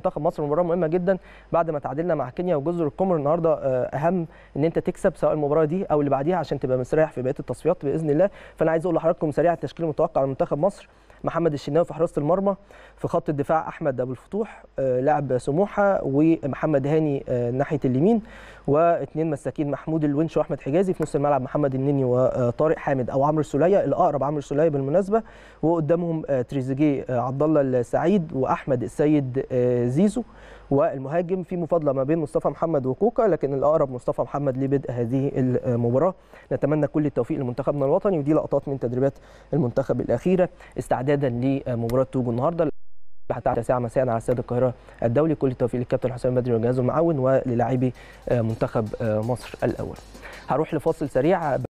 منتخب مصر مباراه مهمه جدا بعد ما تعادلنا مع كينيا وجزر القمر النهارده آه، اهم ان انت تكسب سواء المباراه دي او اللي بعديها عشان تبقى مستريح في بقيه التصفيات باذن الله فانا عايز اقول لحضراتكم سريع التشكيل المتوقع لمنتخب مصر محمد الشناوي في حراسه المرمى في خط الدفاع احمد ابو الفتوح آه، لاعب سموحه ومحمد هاني آه، ناحيه اليمين واثنين مساكين محمود الونش واحمد حجازي في نص الملعب محمد النني وطارق حامد او عمرو السوليه الاقرب عمرو السوليه بالمناسبه وقدامهم آه، تريزيجيه آه، عبد الله السعيد واحمد السيد آه، زيزو والمهاجم في مفاضله ما بين مصطفى محمد وكوكا لكن الاقرب مصطفى محمد لبدء هذه المباراه نتمنى كل التوفيق لمنتخبنا الوطني ودي لقطات من تدريبات المنتخب الاخيره استعدادا لمباراه توجو النهارده بعد 9 مساء على استاد القاهره الدولي كل التوفيق للكابتن حسام بدري وجهازه المعاون وللاعبي آه، منتخب آه، مصر الاول هروح لفاصل سريع